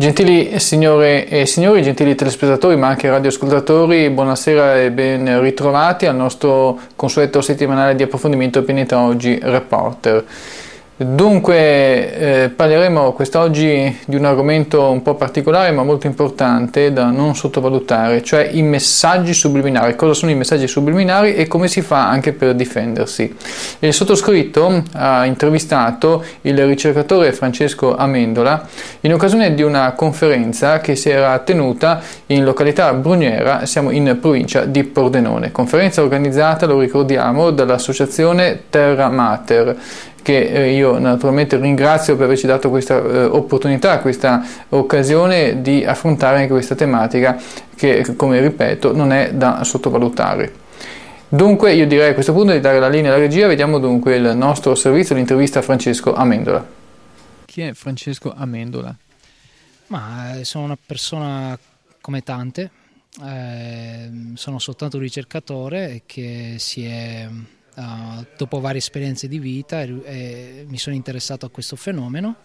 Gentili signore e signori, gentili telespettatori ma anche radioascoltatori, buonasera e ben ritrovati al nostro consueto settimanale di approfondimento Pianeta Oggi Reporter. Dunque eh, parleremo quest'oggi di un argomento un po' particolare ma molto importante da non sottovalutare, cioè i messaggi subliminari. Cosa sono i messaggi subliminari e come si fa anche per difendersi? Il sottoscritto ha intervistato il ricercatore Francesco Amendola in occasione di una conferenza che si era tenuta in località Brugnera, siamo in provincia di Pordenone. Conferenza organizzata, lo ricordiamo, dall'associazione Terra Mater che eh, io naturalmente ringrazio per averci dato questa eh, opportunità, questa occasione di affrontare anche questa tematica che, come ripeto, non è da sottovalutare. Dunque io direi a questo punto di dare la linea alla regia, vediamo dunque il nostro servizio di intervista a Francesco Amendola. Chi è Francesco Amendola? Ma eh, sono una persona come tante, eh, sono soltanto un ricercatore che si è Uh, dopo varie esperienze di vita e, e eh, mi sono interessato a questo fenomeno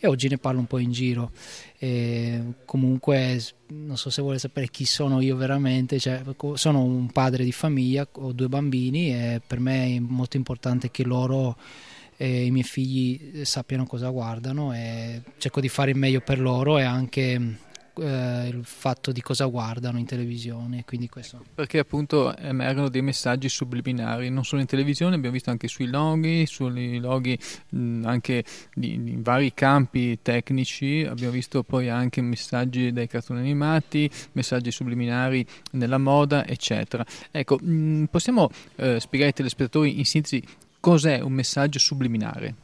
e oggi ne parlo un po' in giro. E comunque non so se vuole sapere chi sono io veramente, cioè, sono un padre di famiglia, ho due bambini e per me è molto importante che loro e i miei figli eh, sappiano cosa guardano e cerco di fare il meglio per loro e anche eh, il fatto di cosa guardano in televisione. Questo... Ecco, perché appunto emergono dei messaggi subliminari, non solo in televisione, abbiamo visto anche sui loghi, sui loghi mh, anche in vari campi tecnici, abbiamo visto poi anche messaggi dai cartoni animati, messaggi subliminari nella moda, eccetera. Ecco, mh, possiamo eh, spiegare ai telespettatori in sintesi cos'è un messaggio subliminare?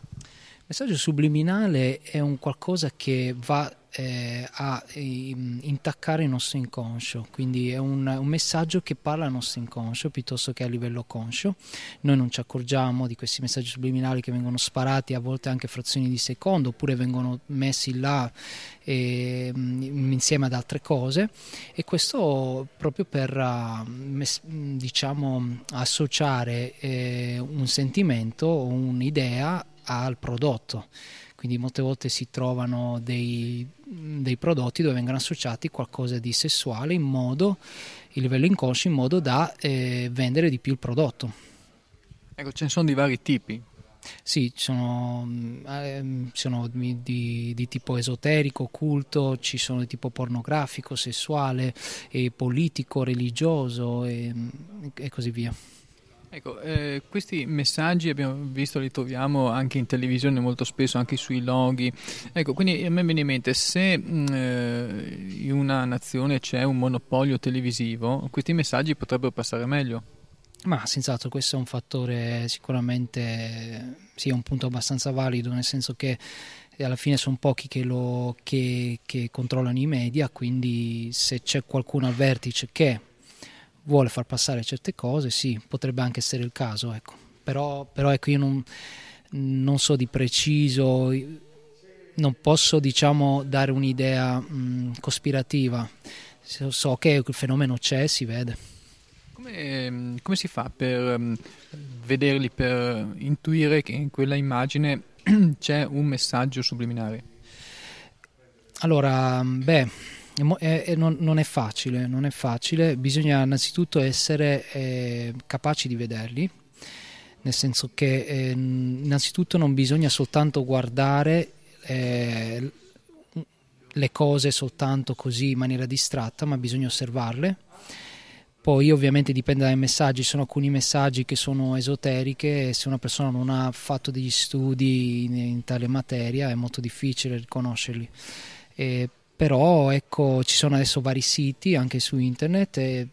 Il messaggio subliminale è un qualcosa che va eh, a ehm, intaccare il nostro inconscio, quindi è un, un, messaggio che parla al nostro inconscio piuttosto che a livello conscio. Noi non ci accorgiamo di questi messaggi subliminali che vengono sparati a volte anche frazioni di secondo oppure vengono messi là eh, insieme ad altre cose e questo proprio per ehm, diciamo associare eh, un sentimento o un'idea al prodotto. Quindi molte volte si trovano dei, dei prodotti dove vengono associati qualcosa di sessuale in modo, il livello inconscio, in modo da eh, vendere di più il prodotto. Ecco, ce ne sono di vari tipi, sì, sono, mm, ehm, sono di, di, tipo esoterico, culto, ci sono di tipo pornografico, sessuale, politico, religioso e, mm, e così via. Ecco, eh, questi messaggi abbiamo visto li troviamo anche in televisione molto spesso, anche sui loghi. Ecco, quindi a me viene in mente se mm, eh, in una nazione c'è un monopolio televisivo, questi messaggi potrebbero passare meglio. Ma senz'altro questo è un fattore sicuramente, sì, è un punto abbastanza valido, nel senso che eh, alla fine sono pochi che, lo, che, che controllano i media, quindi se c'è qualcuno al vertice che vuole far passare certe cose, sì, potrebbe anche essere il caso, ecco. Però, però ecco, io non, non, so di preciso, non posso diciamo dare un'idea mh, cospirativa, so che il fenomeno c'è, si vede. Come, ehm, come si fa per vederli, per intuire che in quella immagine c'è un messaggio subliminare? Allora, beh è, è, non, non, è facile, non è facile, bisogna innanzitutto essere eh, capaci di vederli, nel senso che eh, innanzitutto non bisogna soltanto guardare eh, le cose soltanto così in maniera distratta, ma bisogna osservarle. Poi ovviamente dipende dai messaggi, ci sono alcuni messaggi che sono esoteriche e se una persona non ha fatto degli studi in, in tale materia è molto difficile riconoscerli. E però ecco ci sono adesso vari siti anche su internet e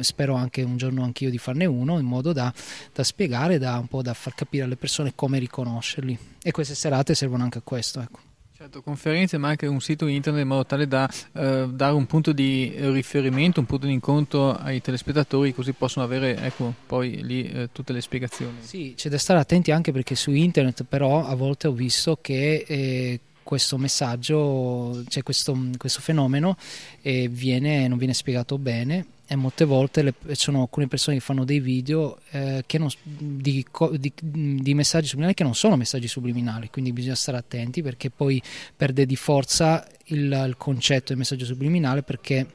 spero anche un giorno anch'io di farne uno in modo da, da spiegare da un po' da far capire alle persone come riconoscerli e queste serate servono anche a questo ecco. Certo, conferenze ma anche un sito internet in modo tale da eh, dare un punto di riferimento, un punto di incontro ai telespettatori così possono avere ecco, poi lì eh, tutte le spiegazioni. Sì, c'è da stare attenti anche perché su internet però a volte ho visto che eh, questo messaggio, cioè questo, questo fenomeno viene, non viene spiegato bene e molte volte ci sono alcune persone che fanno dei video eh, non, di, di, di, messaggi subliminali che non sono messaggi subliminali, quindi bisogna stare attenti perché poi perde di forza il, il concetto di messaggio subliminale perché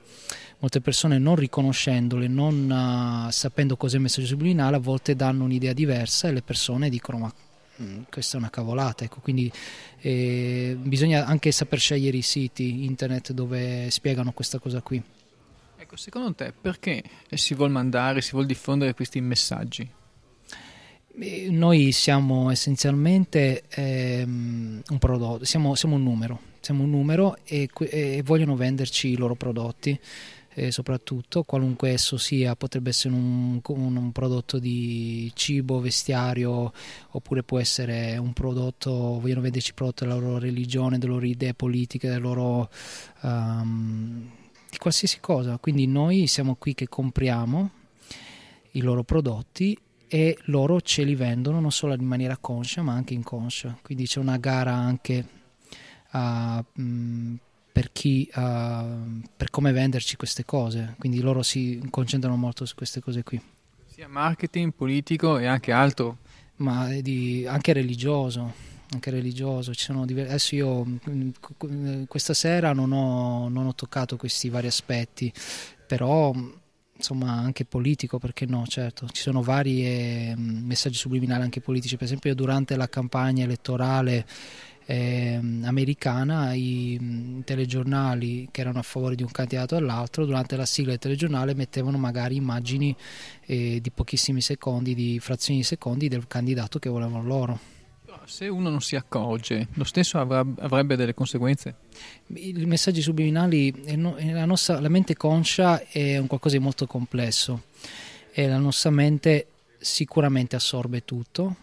molte persone non riconoscendole, non uh, sapendo cos'è il messaggio subliminale, a volte danno un'idea diversa e le persone dicono ma Mm, questa è una cavolata, ecco. quindi eh, bisogna anche saper scegliere i siti internet dove spiegano questa cosa qui. Ecco, secondo te perché si vuol mandare, si vuol diffondere questi messaggi? noi siamo essenzialmente ehm, un prodotto, siamo, siamo, un numero, siamo un numero e, e vogliono venderci i loro prodotti eh, soprattutto, qualunque esso sia, potrebbe essere un, un, un, prodotto di cibo, vestiario, oppure può essere un prodotto, vogliono vederci prodotto della loro religione, delle loro idee politiche, delle loro... Um, di qualsiasi cosa, quindi noi siamo qui che compriamo i loro prodotti e loro ce li vendono non solo in maniera conscia ma anche inconscia, quindi c'è una gara anche a mh, mm, per, chi, uh, per come venderci queste cose, quindi loro si concentrano molto su queste cose qui. Sia marketing, politico e anche altro. Ma di, anche religioso anche religioso. Diver- adesso io mm, eh, questa sera non ho, non ho, toccato questi vari aspetti, però mm, insomma anche politico, perché no, certo, ci sono vari mm, messaggi subliminali anche politici. Per esempio durante la campagna elettorale eh, americana i mm, telegiornali che erano a favore di un candidato o dell'altro durante la sigla del telegiornale mettevano magari immagini eh, di pochissimi secondi, di frazioni di secondi del candidato che volevano loro. Se uno non si accorge, lo stesso avrebbe delle conseguenze? I messaggi subliminali, la, nostra, la mente conscia è un qualcosa di molto complesso e la nostra mente sicuramente assorbe tutto,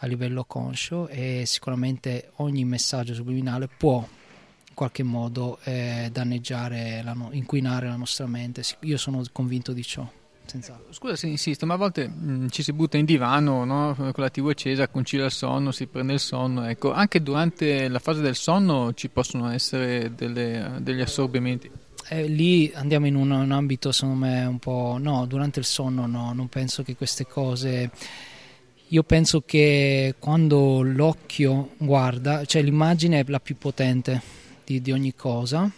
a livello conscio e sicuramente ogni messaggio subliminale può in qualche modo eh, danneggiare, la no- inquinare la nostra mente. Io sono convinto di ciò. Senz'altro. Scusa se insisto, ma a volte mh, mm, ci si butta in divano no? con la TV accesa, concilia il sonno, si prende il sonno. Ecco, anche durante la fase del sonno ci possono essere delle, degli assorbimenti. Eh, lì andiamo in un, un, ambito, secondo me, un po'. No, durante il sonno no, non penso che queste cose io penso che quando l'occhio guarda, cioè l'immagine è la più potente di, di ogni cosa.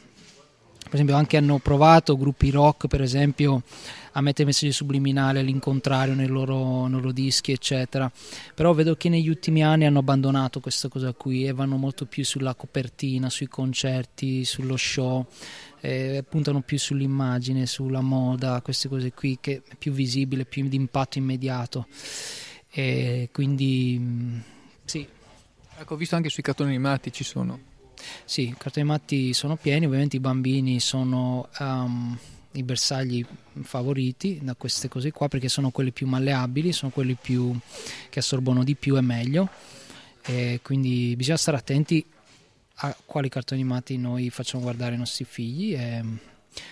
Per esempio anche hanno provato gruppi rock, per esempio, a mettere messaggi subliminali all'incontrario nei loro, nei loro dischi, eccetera. Però vedo che negli ultimi anni hanno abbandonato questa cosa qui e vanno molto più sulla copertina, sui concerti, sullo show, eh, puntano più sull'immagine, sulla moda, queste cose qui che è più visibile, più di impatto immediato. E quindi mm, sì. Ecco, ho visto anche sui cartoni animati ci sono. Sì, i cartoni animati sono pieni, ovviamente i bambini sono um, i bersagli favoriti da queste cose qua perché sono quelli più malleabili, sono quelli più, che assorbono di più e meglio. E quindi bisogna stare attenti a quali cartoni animati noi facciamo guardare ai nostri figli, e, mm,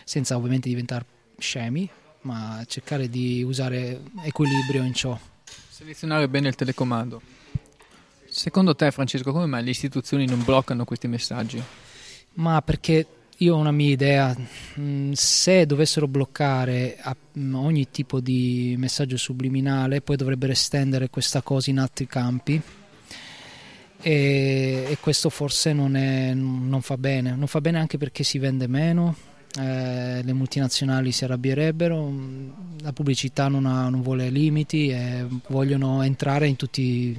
senza ovviamente diventare scemi, ma cercare di usare equilibrio in ciò. Selezionare bene il telecomando. Secondo te, Francesco, come mai le istituzioni non bloccano questi messaggi? Ma perché io ho una mia idea, mm, se dovessero bloccare mm, ogni tipo di messaggio subliminale, poi dovrebbero estendere questa cosa in altri campi e, e questo forse non, è, non, fa bene, non fa bene anche perché si vende meno, eh, le multinazionali si arrabbierebbero, mm, la pubblicità non, ha, non vuole limiti e vogliono entrare in tutti,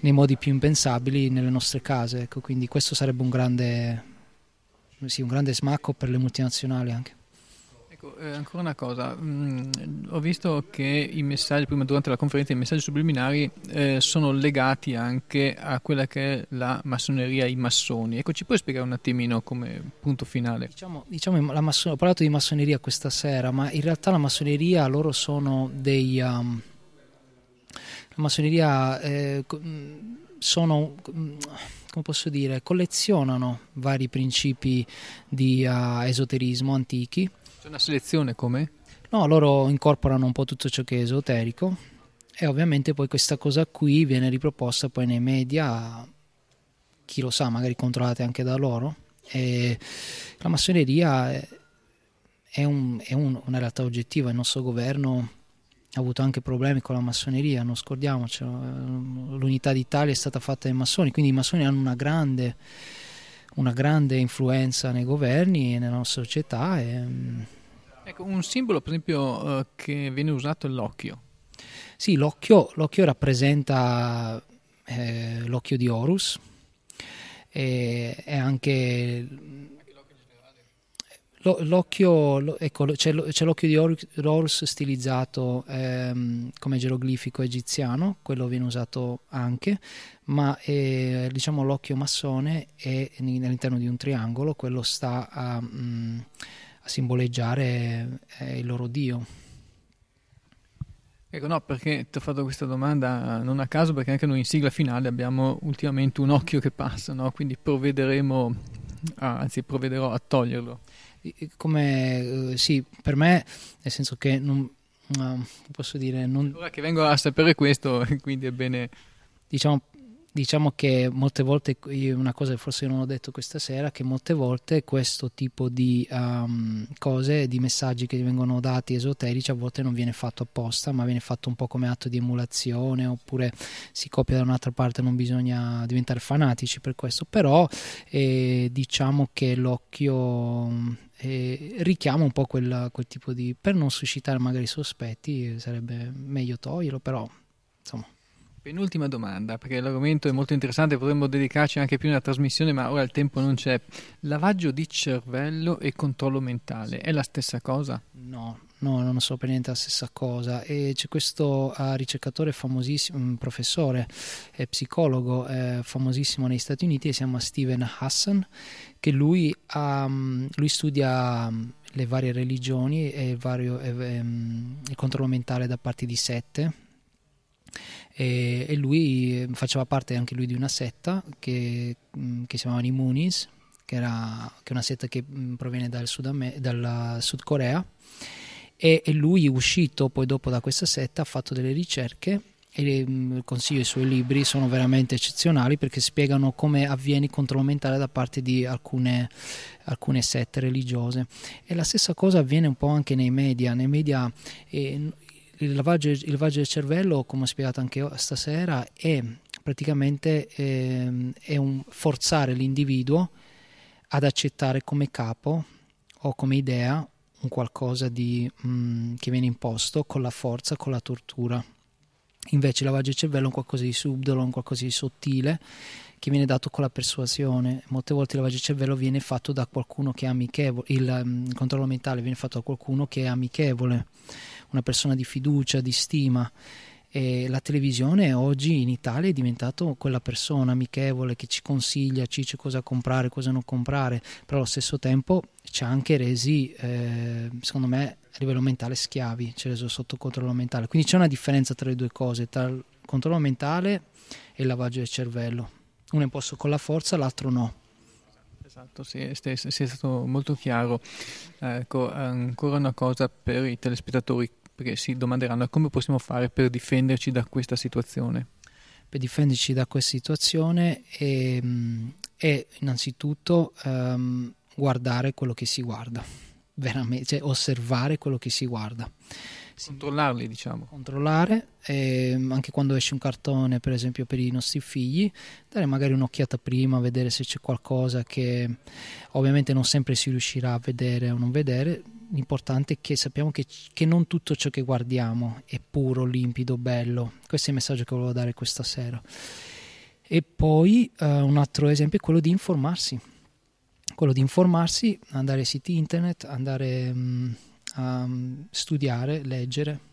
nei modi più impensabili nelle nostre case, ecco, quindi questo sarebbe un grande, sì, un grande smacco per le multinazionali anche. Ecco, eh, ancora una cosa, mm, ho visto che i messaggi, prima durante la conferenza, i messaggi subliminari eh, sono legati anche a quella che è la massoneria, i massoni. Ecco, ci puoi spiegare un attimino come punto finale? Diciamo, diciamo masso- ho parlato di massoneria questa sera, ma in realtà la massoneria, loro sono dei... Um, la massoneria eh, mm, sono... Mm, come posso dire, collezionano vari principi di uh, esoterismo antichi c'è una selezione come? No, loro incorporano un po' tutto ciò che è esoterico e ovviamente poi questa cosa qui viene riproposta poi nei media, chi lo sa, magari controllate anche da loro. E la massoneria è, un, è un, una realtà oggettiva, il nostro governo ha avuto anche problemi con la massoneria, non scordiamocelo, l'unità d'Italia è stata fatta dai massoni, quindi i massoni hanno una grande una grande influenza nei governi e nella nostra società. E... Mm, ecco, un simbolo per esempio eh, che viene usato è l'occhio. Sì, l'occhio, l'occhio rappresenta eh, l'occhio di Horus, e, è anche l'occhio, ecco, c'è, l'occhio di Horus, stilizzato ehm, come geroglifico egiziano, quello viene usato anche, ma eh, diciamo l'occhio massone è all'interno di un triangolo, quello sta a, mh, mm, a simboleggiare eh, il loro dio. Ecco, no, perché ti ho fatto questa domanda non a caso, perché anche noi in sigla finale abbiamo ultimamente un occhio che passa, no? quindi provvederemo, ah, anzi provvederò a toglierlo come eh, sì, per me, nel senso che non ah, posso dire. Non... Ora che vengo a sapere questo, quindi è bene. Diciamo diciamo che molte volte, una cosa che forse non ho detto questa sera, che molte volte questo tipo di um, cose, di messaggi che vengono dati esoterici a volte non viene fatto apposta, ma viene fatto un po' come atto di emulazione oppure si copia da un'altra parte, non bisogna diventare fanatici per questo, però eh, diciamo che l'occhio eh, richiama un po' quel, quel tipo di... per non suscitare magari sospetti sarebbe meglio toglierlo, però insomma Penultima domanda, perché l'argomento è molto interessante, potremmo dedicarci anche più nella trasmissione, ma ora il tempo non c'è. Lavaggio di cervello e controllo mentale è la stessa cosa? No, no, non so per niente la stessa cosa. E c'è questo uh, ricercatore famosissimo, un professore e psicologo eh, famosissimo negli Stati Uniti, si chiama Steven Hassan, che lui, um, lui studia... Um, le varie religioni e vario, eh, um, il controllo mentale da parte di sette e, e lui mm, faceva parte anche lui di una setta che, mm, che si chiamava i Moonies, che, era, che è una setta che mm, proviene dal Sud, Amer- dalla Sud Corea e, e lui uscito poi dopo da questa setta ha fatto delle ricerche e consiglio i suoi libri sono veramente eccezionali perché spiegano come avviene il controllo mentale da parte di alcune, alcune sette religiose e la stessa cosa avviene un po' anche nei media nei media eh, il lavaggio, il lavaggio, del cervello, come ho spiegato anche stasera, è praticamente eh, è un forzare l'individuo ad accettare come capo o come idea un qualcosa di, mh, mm, che viene imposto con la forza, con la tortura. Invece il lavaggio del cervello è un qualcosa di subdolo, un qualcosa di sottile che viene dato con la persuasione. Molte volte il lavaggio del cervello viene fatto da qualcuno che è amichevole, il um, controllo mentale viene fatto da qualcuno che è amichevole, una persona di fiducia, di stima. E la televisione oggi in Italia è diventata quella persona amichevole che ci consiglia, ci dice cosa comprare, cosa non comprare, però allo stesso tempo ci ha anche resi, eh, secondo me, a livello mentale schiavi, ci ha reso sotto controllo mentale. Quindi c'è una differenza tra le due cose, tra il controllo mentale e il lavaggio del cervello uno è imposto con la forza, l'altro no. Esatto, sì, è, stato molto chiaro. Ecco, ancora una cosa per i telespettatori perché si domanderanno come possiamo fare per difenderci da questa situazione. Per difenderci da questa situazione è, ehm, è innanzitutto um, guardare quello che si guarda, veramente, cioè osservare quello che si guarda controllarli, diciamo. Controllare, ehm, anche quando esce un cartone, per esempio, per i nostri figli, dare magari un'occhiata prima, vedere se c'è qualcosa che ovviamente non sempre si riuscirà a vedere o non vedere. L'importante è che sappiamo che, che non tutto ciò che guardiamo è puro, limpido, bello. Questo è il messaggio che volevo dare questa sera. E poi uh, un altro esempio è quello di informarsi quello di informarsi, andare ai siti internet, andare mh, mm, a ehm, studiare, leggere.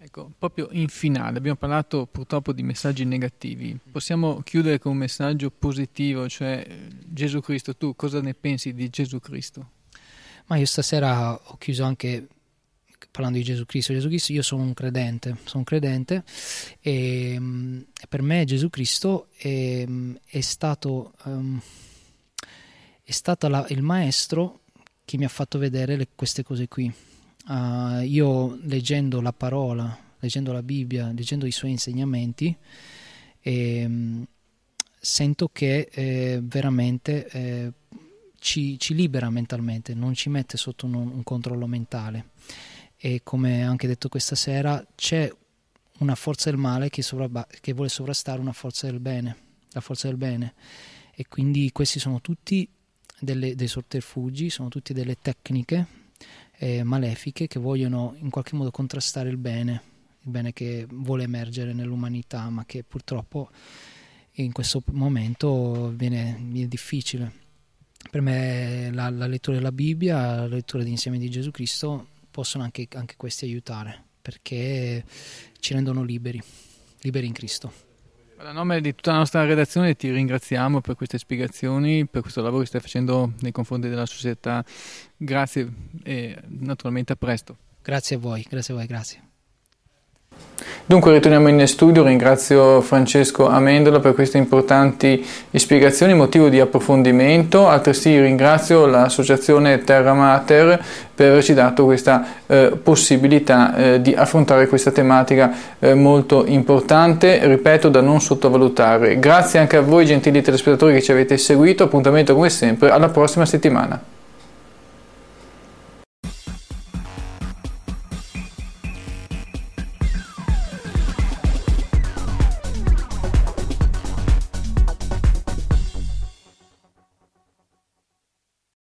Ecco, proprio in finale abbiamo parlato purtroppo di messaggi negativi. Possiamo chiudere con un messaggio positivo, cioè eh, Gesù Cristo, tu cosa ne pensi di Gesù Cristo? Ma io stasera ho chiuso anche parlando di Gesù Cristo. Gesù Cristo, io sono un credente, sono un credente ehm, e per me Gesù Cristo è, ehm, è stato, um, è stato la, il maestro che mi ha fatto vedere le, queste cose qui. Uh, io leggendo la parola, leggendo la Bibbia, leggendo i suoi insegnamenti, eh, sento che eh, veramente eh, ci, ci, libera mentalmente, non ci mette sotto un, un, controllo mentale. E come anche detto questa sera, c'è una forza del male che, sovrabba- che vuole sovrastare una forza del bene, la forza del bene. E quindi questi sono tutti delle, dei sotterfugi, sono tutte delle tecniche eh, malefiche che vogliono in qualche modo contrastare il bene, il bene che vuole emergere nell'umanità, ma che purtroppo in questo momento viene, viene difficile. Per me la, la, lettura della Bibbia, la lettura di insieme di Gesù Cristo possono anche, anche questi aiutare perché ci rendono liberi, liberi in Cristo. A nome di tutta la nostra redazione ti ringraziamo per queste spiegazioni, per questo lavoro che stai facendo nei confronti della società. Grazie e naturalmente a presto. Grazie a voi, grazie a voi, grazie. Dunque ritorniamo in studio, ringrazio Francesco Amendola per queste importanti spiegazioni, motivo di approfondimento, altresì ringrazio l'associazione Terra Mater per averci dato questa eh, possibilità eh, di affrontare questa tematica eh, molto importante, ripeto, da non sottovalutare. Grazie anche a voi gentili telespettatori che ci avete seguito, appuntamento come sempre alla prossima settimana.